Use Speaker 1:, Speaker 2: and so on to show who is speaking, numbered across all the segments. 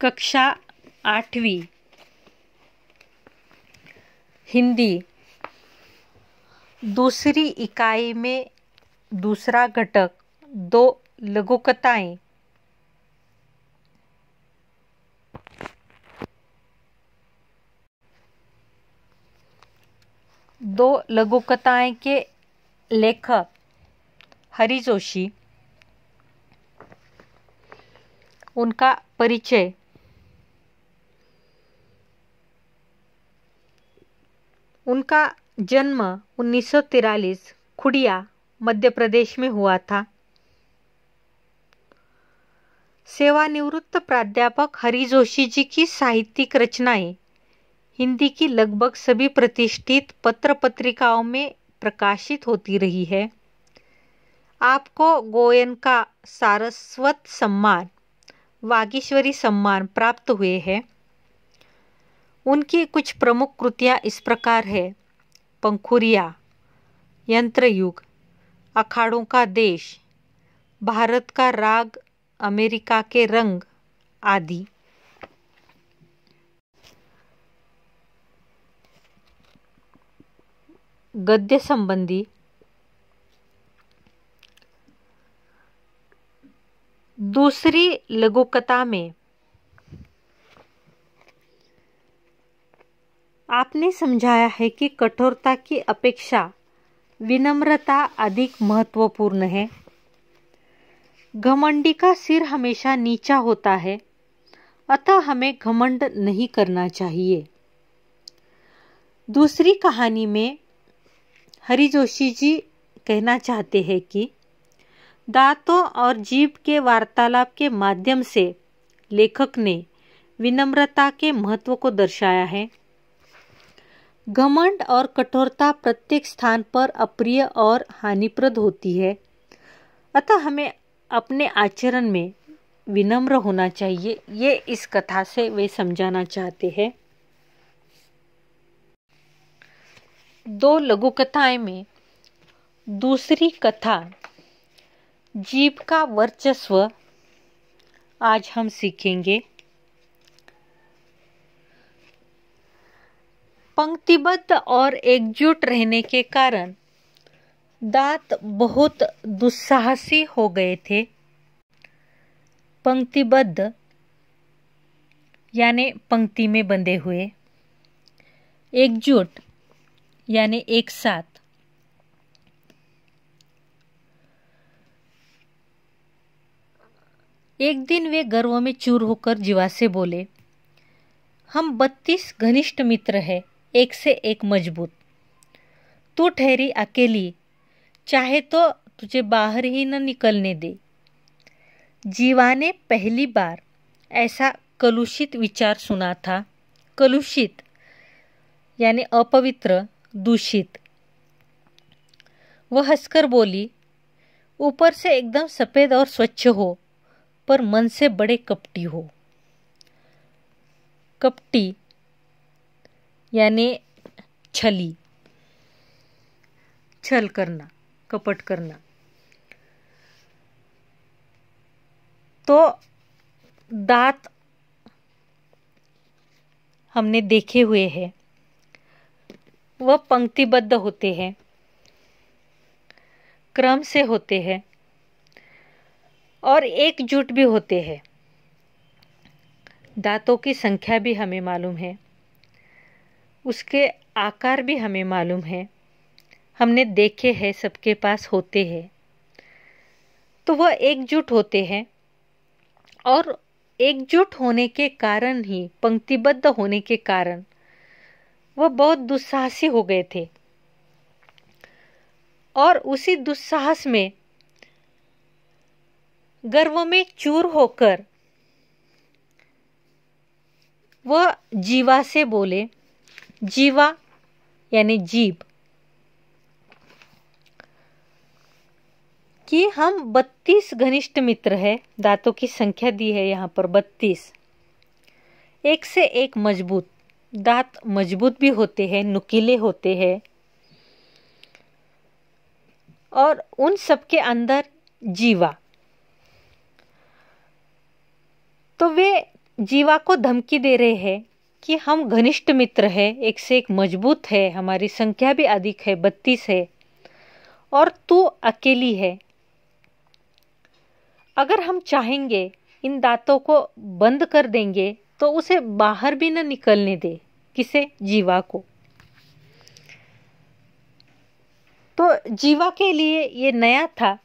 Speaker 1: कक्षा आठवीं हिंदी दूसरी इकाई में दूसरा घटक दो लघुकथाएं दो लघुकथाएं के लेखक हरि जोशी उनका परिचय उनका जन्म उन्नीस खुडिया मध्य प्रदेश में हुआ था सेवानिवृत्त प्राध्यापक हरि जोशी जी की साहित्यिक रचनाएं हिंदी की लगभग सभी प्रतिष्ठित पत्र पत्रिकाओं में प्रकाशित होती रही है आपको गोयन का सारस्वत सम्मान वागीश्वरी सम्मान प्राप्त हुए हैं उनकी कुछ प्रमुख कृतियाँ इस प्रकार है पंखुरिया यंत्रयुग अखाड़ों का देश भारत का राग अमेरिका के रंग आदि गद्य संबंधी दूसरी लघुकता में आपने समझाया है कि कठोरता की अपेक्षा विनम्रता अधिक महत्वपूर्ण है घमंडी का सिर हमेशा नीचा होता है अतः हमें घमंड नहीं करना चाहिए दूसरी कहानी में हरि जोशी जी कहना चाहते हैं कि दांतों और जीव के वार्तालाप के माध्यम से लेखक ने विनम्रता के महत्व को दर्शाया है घमंड और कठोरता प्रत्येक स्थान पर अप्रिय और हानिप्रद होती है अतः हमें अपने आचरण में विनम्र होना चाहिए ये इस कथा से वे समझाना चाहते हैं दो लघु कथाएं में दूसरी कथा जीव का वर्चस्व आज हम सीखेंगे पंक्तिबद्ध और एकजुट रहने के कारण दांत बहुत दुस्साहसी हो गए थे पंक्तिबद्ध यानी पंक्ति में बंधे हुए एकजुट यानी एक साथ एक दिन वे गर्व में चूर होकर जीवा से बोले हम बत्तीस घनिष्ठ मित्र हैं एक से एक मजबूत तू ठहरी अकेली चाहे तो तुझे बाहर ही न निकलने दे जीवा ने पहली बार ऐसा कलुषित विचार सुना था कलुषित यानी अपवित्र दूषित वह हंसकर बोली ऊपर से एकदम सफ़ेद और स्वच्छ हो पर मन से बड़े कपटी हो कपटी यानी छली छल करना कपट करना तो दांत हमने देखे हुए हैं वह पंक्तिबद्ध होते हैं क्रम से होते हैं और एकजुट भी होते हैं दांतों की संख्या भी हमें मालूम है उसके आकार भी हमें मालूम है हमने देखे हैं सबके पास होते हैं तो वह एकजुट होते हैं और एकजुट होने के कारण ही पंक्तिबद्ध होने के कारण वह बहुत दुस्साहसी हो गए थे और उसी दुस्साहस में गर्व में चूर होकर वह जीवा से बोले जीवा यानी जीव कि हम 32 घनिष्ठ मित्र है दांतों की संख्या दी है यहाँ पर 32 एक से एक मजबूत दांत मजबूत भी होते हैं नुकीले होते हैं और उन सबके अंदर जीवा तो वे जीवा को धमकी दे रहे हैं कि हम घनिष्ठ मित्र है एक से एक मजबूत है हमारी संख्या भी अधिक है बत्तीस है और तू अकेली है अगर हम चाहेंगे इन दांतों को बंद कर देंगे तो उसे बाहर भी न निकलने दे किसे जीवा को तो जीवा के लिए ये नया था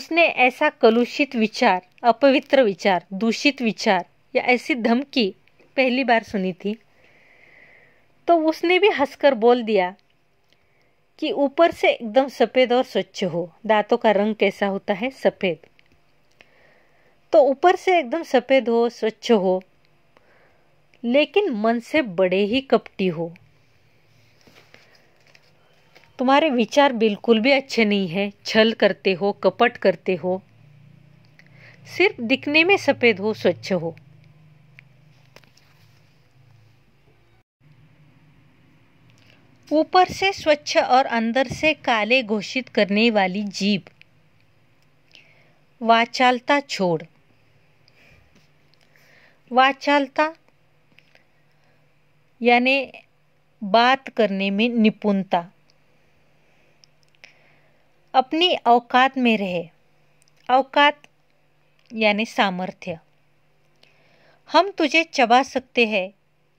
Speaker 1: उसने ऐसा कलुषित विचार अपवित्र विचार दूषित विचार या ऐसी धमकी पहली बार सुनी थी तो उसने भी हंसकर बोल दिया कि ऊपर से एकदम सफ़ेद और स्वच्छ हो दांतों का रंग कैसा होता है सफ़ेद तो ऊपर से एकदम सफ़ेद हो स्वच्छ हो लेकिन मन से बड़े ही कपटी हो तुम्हारे विचार बिल्कुल भी अच्छे नहीं है छल करते हो कपट करते हो सिर्फ दिखने में सफ़ेद हो स्वच्छ हो ऊपर से स्वच्छ और अंदर से काले घोषित करने वाली जीप वाचालता छोड़ वाचालता यानी बात करने में निपुणता अपनी औकात में रहे अवकात यानी सामर्थ्य हम तुझे चबा सकते हैं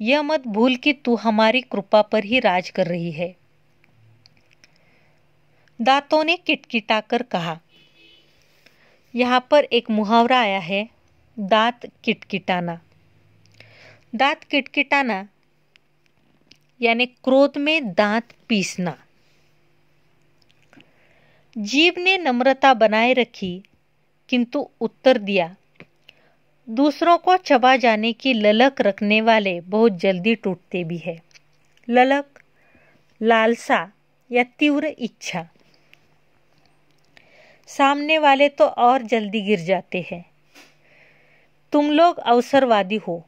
Speaker 1: यह मत भूल कि तू हमारी कृपा पर ही राज कर रही है दांतों ने किटकिटाकर कहा यहाँ पर एक मुहावरा आया है दांत किटकिटाना दांत किटकिटाना यानी क्रोध में दांत पीसना जीव ने नम्रता बनाए रखी किंतु उत्तर दिया दूसरों को चबा जाने की ललक रखने वाले बहुत जल्दी टूटते भी है ललक लालसा या तीव्र इच्छा सामने वाले तो और जल्दी गिर जाते हैं तुम लोग अवसरवादी हो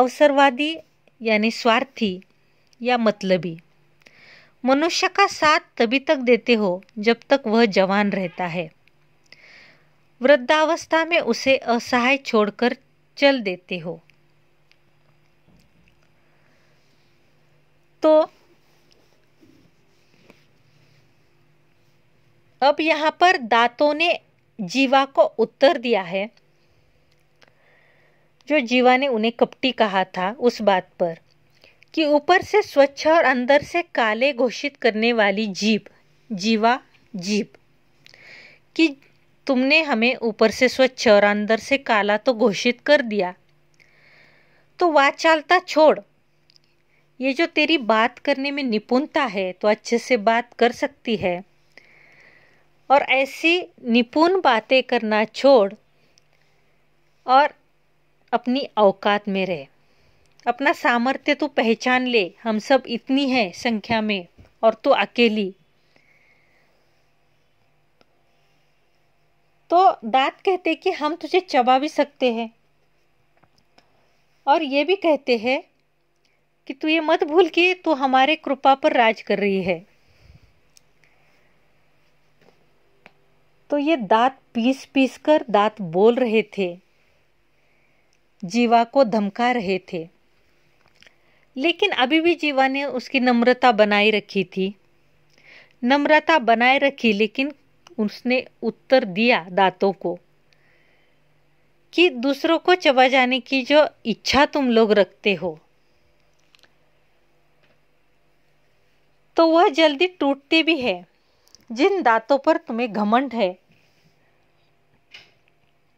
Speaker 1: अवसरवादी यानी स्वार्थी या मतलबी मनुष्य का साथ तभी तक देते हो जब तक वह जवान रहता है वृद्धावस्था में उसे असहाय छोड़कर चल देते हो तो अब यहाँ पर दांतों ने जीवा को उत्तर दिया है जो जीवा ने उन्हें कपटी कहा था उस बात पर कि ऊपर से स्वच्छ और अंदर से काले घोषित करने वाली जीव जीवा जीव कि तुमने हमें ऊपर से स्वच्छ और अंदर से काला तो घोषित कर दिया तो वाह चालता छोड़ ये जो तेरी बात करने में निपुणता है तो अच्छे से बात कर सकती है और ऐसी निपुण बातें करना छोड़ और अपनी औकात में रहे अपना सामर्थ्य तू तो पहचान ले हम सब इतनी है संख्या में और तू अकेली तो दांत कहते कि हम तुझे चबा भी सकते हैं और ये भी कहते हैं कि तू ये मत भूल कि तू हमारे कृपा पर राज कर रही है तो ये दांत पीस पीस कर दांत बोल रहे थे जीवा को धमका रहे थे लेकिन अभी भी जीवा ने उसकी नम्रता बनाए रखी थी नम्रता बनाए रखी लेकिन उसने उत्तर दिया दांतों को कि दूसरों को चबा जाने की जो इच्छा तुम लोग रखते हो तो वह जल्दी टूटती भी है जिन दांतों पर तुम्हें घमंड है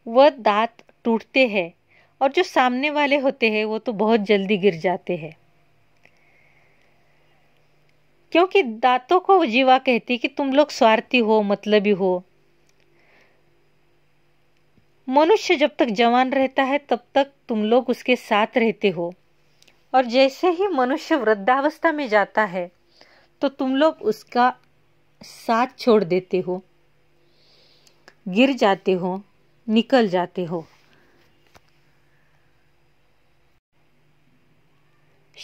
Speaker 1: वह दांत टूटते हैं और जो सामने वाले होते हैं वो तो बहुत जल्दी गिर जाते हैं क्योंकि दांतों को जीवा कहती कि तुम लोग स्वार्थी हो मतलबी हो मनुष्य जब तक जवान रहता है तब तक तुम लोग उसके साथ रहते हो और जैसे ही मनुष्य वृद्धावस्था में जाता है तो तुम लोग उसका साथ छोड़ देते हो गिर जाते हो निकल जाते हो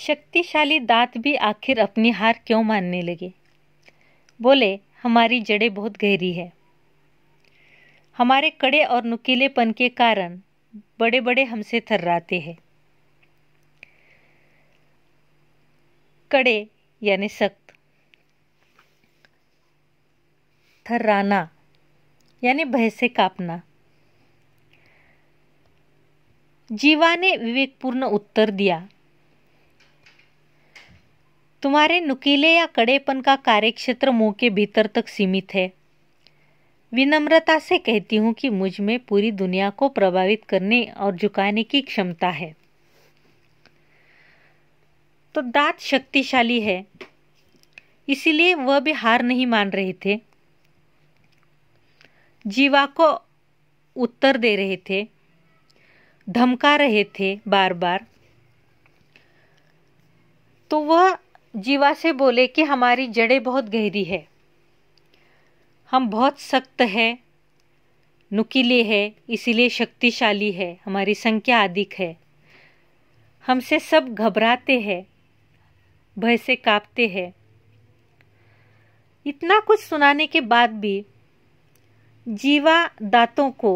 Speaker 1: शक्तिशाली दांत भी आखिर अपनी हार क्यों मानने लगे बोले हमारी जड़ें बहुत गहरी है हमारे कड़े और नुकीलेपन के कारण बड़े बड़े हमसे थर्राते हैं कड़े यानी सख्त थर्राना यानी भय से कापना जीवा ने विवेकपूर्ण उत्तर दिया तुम्हारे नुकीले या कड़ेपन का कार्यक्षेत्र मुंह के भीतर तक सीमित है विनम्रता से कहती हूँ कि मुझ में पूरी दुनिया को प्रभावित करने और झुकाने की क्षमता है तो दांत शक्तिशाली है इसीलिए वह भी हार नहीं मान रहे थे जीवा को उत्तर दे रहे थे धमका रहे थे बार बार तो वह जीवा से बोले कि हमारी जड़ें बहुत गहरी है हम बहुत सख्त है नुकीले है इसीलिए शक्तिशाली है हमारी संख्या अधिक है हमसे सब घबराते हैं भय से कांपते हैं इतना कुछ सुनाने के बाद भी जीवा दांतों को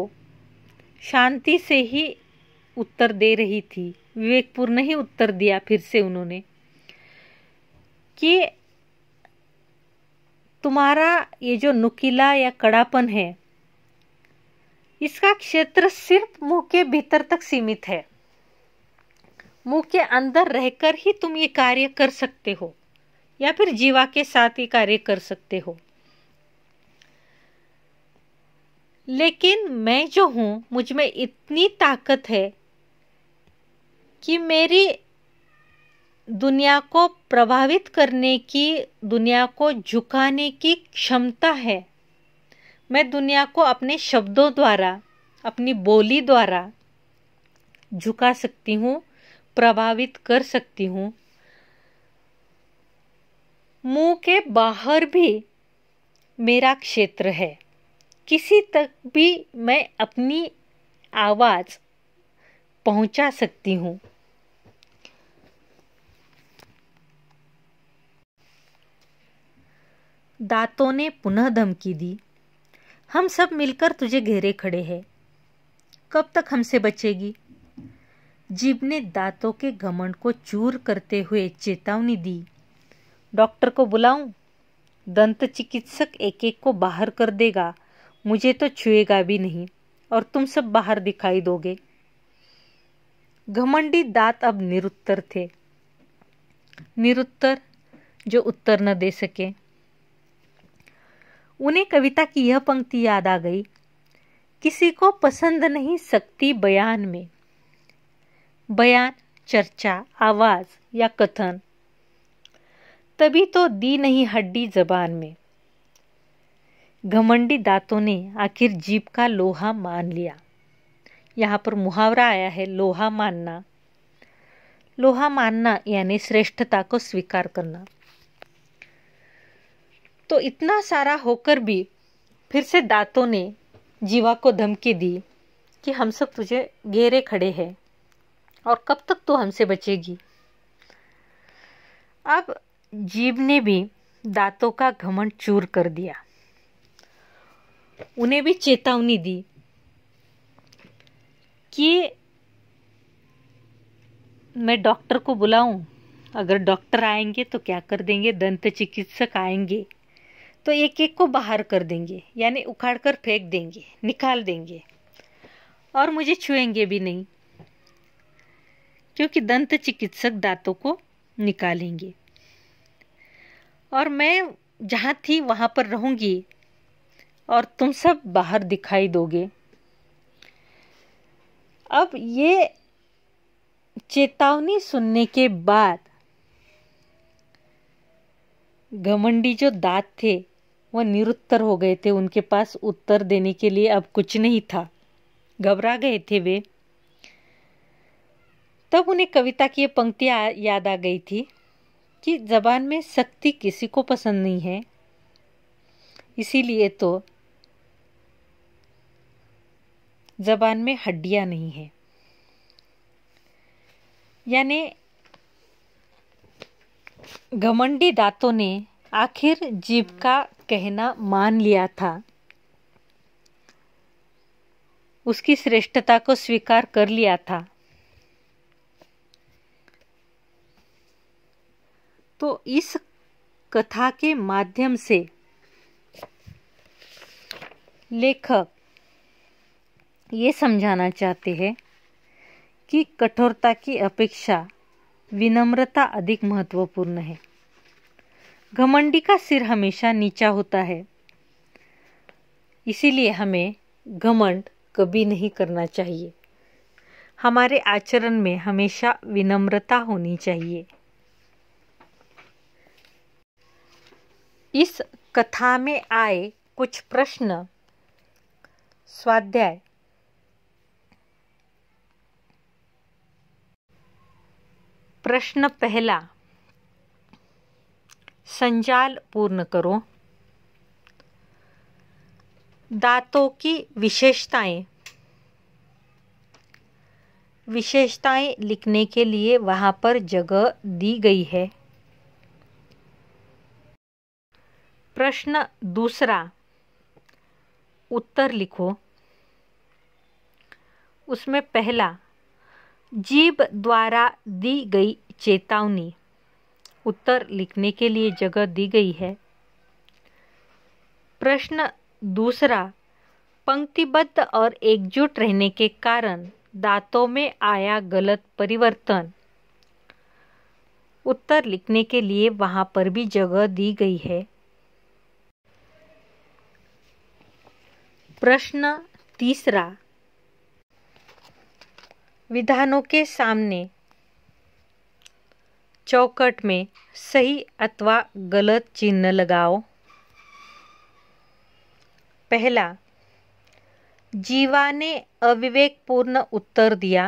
Speaker 1: शांति से ही उत्तर दे रही थी विवेकपूर्ण ही उत्तर दिया फिर से उन्होंने कि तुम्हारा ये जो नुकीला या कड़ापन है इसका क्षेत्र सिर्फ मुंह के भीतर तक सीमित है मुंह के अंदर रहकर ही तुम ये कार्य कर सकते हो या फिर जीवा के साथ ये कार्य कर सकते हो लेकिन मैं जो हूं मुझ में इतनी ताकत है कि मेरी दुनिया को प्रभावित करने की दुनिया को झुकाने की क्षमता है मैं दुनिया को अपने शब्दों द्वारा अपनी बोली द्वारा झुका सकती हूँ प्रभावित कर सकती हूँ मुंह के बाहर भी मेरा क्षेत्र है किसी तक भी मैं अपनी आवाज़ पहुंचा सकती हूँ दांतों ने पुनः धमकी दी हम सब मिलकर तुझे घेरे खड़े हैं कब तक हमसे बचेगी जीव ने दांतों के घमंड को चूर करते हुए चेतावनी दी डॉक्टर को बुलाऊं दंत चिकित्सक एक एक को बाहर कर देगा मुझे तो छुएगा भी नहीं और तुम सब बाहर दिखाई दोगे घमंडी दांत अब निरुत्तर थे निरुत्तर जो उत्तर न दे सके उन्हें कविता की यह पंक्ति याद आ गई किसी को पसंद नहीं सकती बयान में बयान चर्चा आवाज या कथन तभी तो दी नहीं हड्डी जबान में घमंडी दांतों ने आखिर जीप का लोहा मान लिया यहाँ पर मुहावरा आया है लोहा मानना लोहा मानना यानी श्रेष्ठता को स्वीकार करना तो इतना सारा होकर भी फिर से दांतों ने जीवा को धमकी दी कि हम सब तुझे घेरे खड़े हैं और कब तक तो हमसे बचेगी अब जीव ने भी दांतों का घमंड चूर कर दिया उन्हें भी चेतावनी दी कि मैं डॉक्टर को बुलाऊं अगर डॉक्टर आएंगे तो क्या कर देंगे दंत चिकित्सक आएंगे तो एक एक को बाहर कर देंगे यानी उखाड़ कर फेंक देंगे निकाल देंगे और मुझे छुएंगे भी नहीं क्योंकि दंत चिकित्सक दांतों को निकालेंगे और मैं जहाँ थी वहाँ पर रहूँगी और तुम सब बाहर दिखाई दोगे अब ये चेतावनी सुनने के बाद घमंडी जो दांत थे वह निरुत्तर हो गए थे उनके पास उत्तर देने के लिए अब कुछ नहीं था घबरा गए थे वे तब उन्हें कविता की ये पंक्तियाँ याद आ गई थी कि जबान में शक्ति किसी को पसंद नहीं है इसीलिए तो जबान में हड्डियां नहीं है यानी घमंडी दांतों ने आखिर जीव का कहना मान लिया था उसकी श्रेष्ठता को स्वीकार कर लिया था तो इस कथा के माध्यम से लेखक ये समझाना चाहते हैं कि कठोरता की अपेक्षा विनम्रता अधिक महत्वपूर्ण है घमंडी का सिर हमेशा नीचा होता है इसीलिए हमें घमंड कभी नहीं करना चाहिए हमारे आचरण में हमेशा विनम्रता होनी चाहिए इस कथा में आए कुछ प्रश्न स्वाध्याय प्रश्न पहला संजाल पूर्ण करो दांतों की विशेषताएं विशेषताएं लिखने के लिए वहां पर जगह दी गई है प्रश्न दूसरा उत्तर लिखो उसमें पहला जीभ द्वारा दी गई चेतावनी उत्तर लिखने के लिए जगह दी गई है प्रश्न दूसरा पंक्तिबद्ध और एकजुट रहने के कारण दांतों में आया गलत परिवर्तन उत्तर लिखने के लिए वहां पर भी जगह दी गई है प्रश्न तीसरा विधानों के सामने चौकट में सही अथवा गलत चिन्ह लगाओ पहला जीवा ने अविवेकपूर्ण उत्तर दिया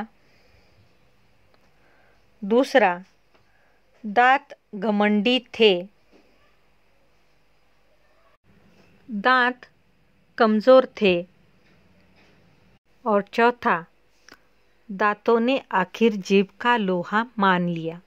Speaker 1: दूसरा दांत घमंडी थे दांत कमज़ोर थे और चौथा दांतों ने आखिर जीभ का लोहा मान लिया